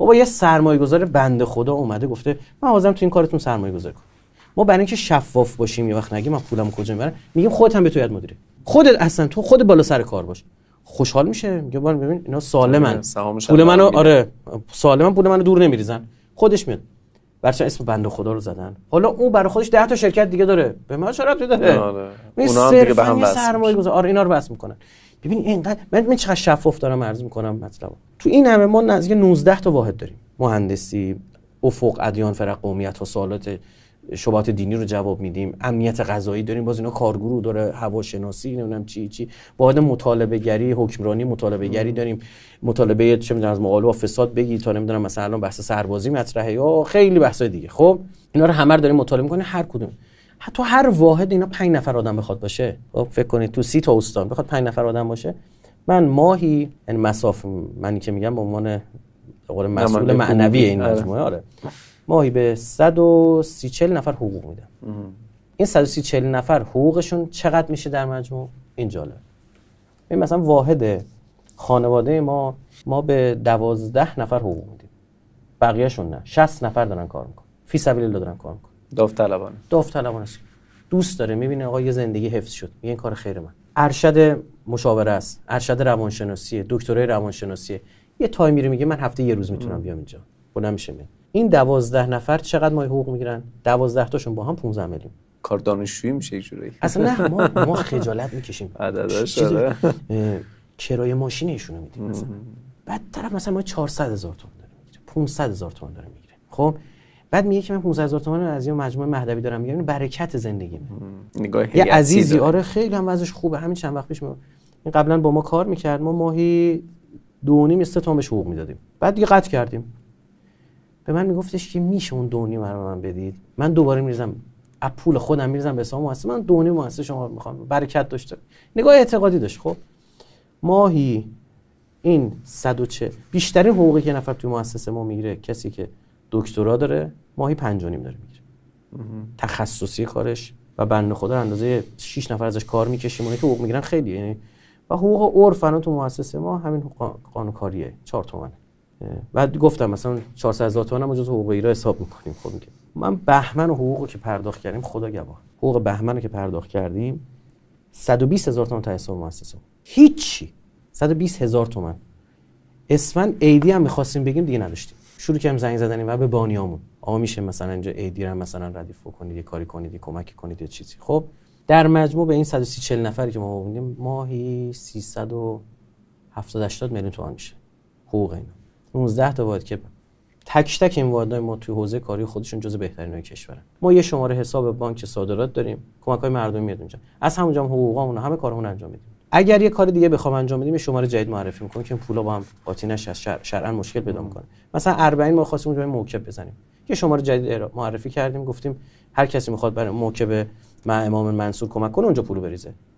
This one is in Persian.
بابا یه سرمایه گذار بنده خدا اومده گفته من حاضرم تو این کارتون سرمایه گذار کن ما برای اینکه شفاف باشیم یه وقت نگیم من پولم کجا میبرم میگیم خودت هم به تو مدیره خودت اصلا تو خود بالا سر کار باش خوشحال میشه میگه ببین اینا سالمن پول منو آره سالمن پول منو دور نمیریزن خودش میاد برچه اسم بند خدا رو زدن حالا اون برای خودش ده تا شرکت دیگه داره به ما چرا داده داره آره. اونا هم دیگه به هم سرمایه گذار آره اینا رو بس میکنن ببین اینقدر من, من چقدر شفاف دارم عرض میکنم مطلب تو این همه ما نزدیک 19 تا واحد داریم مهندسی افق ادیان فرق قومیت و سوالات شبات دینی رو جواب میدیم امنیت غذایی داریم باز اینا کارگروه داره هواشناسی نمیدونم چی چی واحد مطالبه گری حکمرانی مطالبه گری داریم مطالبه چه میدونم از مقاله و فساد بگی تا نمیدونم مثلا الان بحث سربازی مطرحه یا خیلی بحث دیگه خب اینا رو همه داریم مطالبه میکنه هر کدوم حتی هر واحد اینا 5 نفر آدم بخواد باشه خب فکر کنید تو سی تا استان بخواد 5 نفر آدم باشه من ماهی این یعنی مساف من که میگم به عنوان قول مسئول معنوی این آره. مجموعه آره ماهی به 130 نفر حقوق میدم این 130 نفر حقوقشون چقدر میشه در مجموع این جالب این مثلا واحد خانواده ما ما به 12 نفر حقوق میدیم بقیهشون نه 60 نفر دارن کار میکنن فی سبیل الله دارن کار میکنن داوطلبانه داوطلبانه دوست داره میبینه آقا یه زندگی حفظ شد میگه این کار خیر من ارشد مشاوره است ارشد روانشناسی دکترای روانشناسی یه تایم میره میگه من هفته یه روز میتونم بیام اینجا بلند میشه این دوازده نفر چقدر مای حقوق میگیرن دوازده تاشون با هم 15 میلیون کار دانشجویی میشه یه جوری اصلا نه ما ما خجالت میکشیم کرایه ماشین ایشونو میدیم مثلا بعد طرف مثلا ما 400 هزار تومان داره میگیره 500 هزار تومان داره میگیره خب بعد میگه که من 15000 تومان از یه مجموعه مهدوی دارم میگم برکت زندگی نگاه یه عزیزی داره. آره خیلی هم ازش خوبه همین چند وقت پیش این قبلا با ما کار میکرد ما ماهی دو نیم سه حقوق میدادیم بعد دیگه قطع کردیم به من میگفتش که میشه اون دونی نیم رو من بدید من دوباره میریزم از پول خودم میریزم به حساب مؤسسه من دونی نیم مؤسسه شما میخوام برکت داشته نگاه اعتقادی داشت خب ماهی این 140 بیشترین حقوقی که نفر تو مؤسسه ما میگیره کسی که دکترا داره ماهی پنج نیم داره میگیره تخصصی کارش و بنده خدا اندازه 6 نفر ازش کار میکشیم اونایی که حقوق میگیرن خیلی یعنی و حقوق عرف تو مؤسسه ما همین قانون کاریه 4 تومنه بعد گفتم مثلا 400 هزار تومن هم جز حقوق ایرا حساب میکنیم خب میگه من بهمن و حقوقو که پرداخت کردیم خدا گواه حقوق بهمن رو که پرداخت کردیم 120 هزار تومن تا حساب مؤسسه هیچی 120 هزار تومن اسفن ایدی هم میخواستیم بگیم دیگه نداشتیم شروع کردیم زنگ زدن و به بانیامون آقا میشه مثلا اینجا ایدی مثلاً مثلا ردیف کنید یه کاری کنید یه کمکی کنید یه چیزی خب در مجموع به این 130 نفری که ما بودیم ماهی 300 و 80 میلیون تومان میشه حقوق اینا 19 تا وارد که تک تک این واردای ما توی حوزه کاری خودشون جزو بهترین های کشورن ما یه شماره حساب بانک صادرات داریم کمک های مردم میاد از همونجا هم حقوقامون همه کارمون انجام میدیم اگر یه کار دیگه بخوام انجام بدیم شماره جدید معرفی میکنیم که پولا با هم قاطی نشه شرعا مشکل پیدا میکنه مثلا 40 ما خواستیم اونجا موکب بزنیم یه شماره جدید معرفی کردیم گفتیم هر کسی میخواد برای موکب من امام منصور کمک کنه اونجا پول بریزه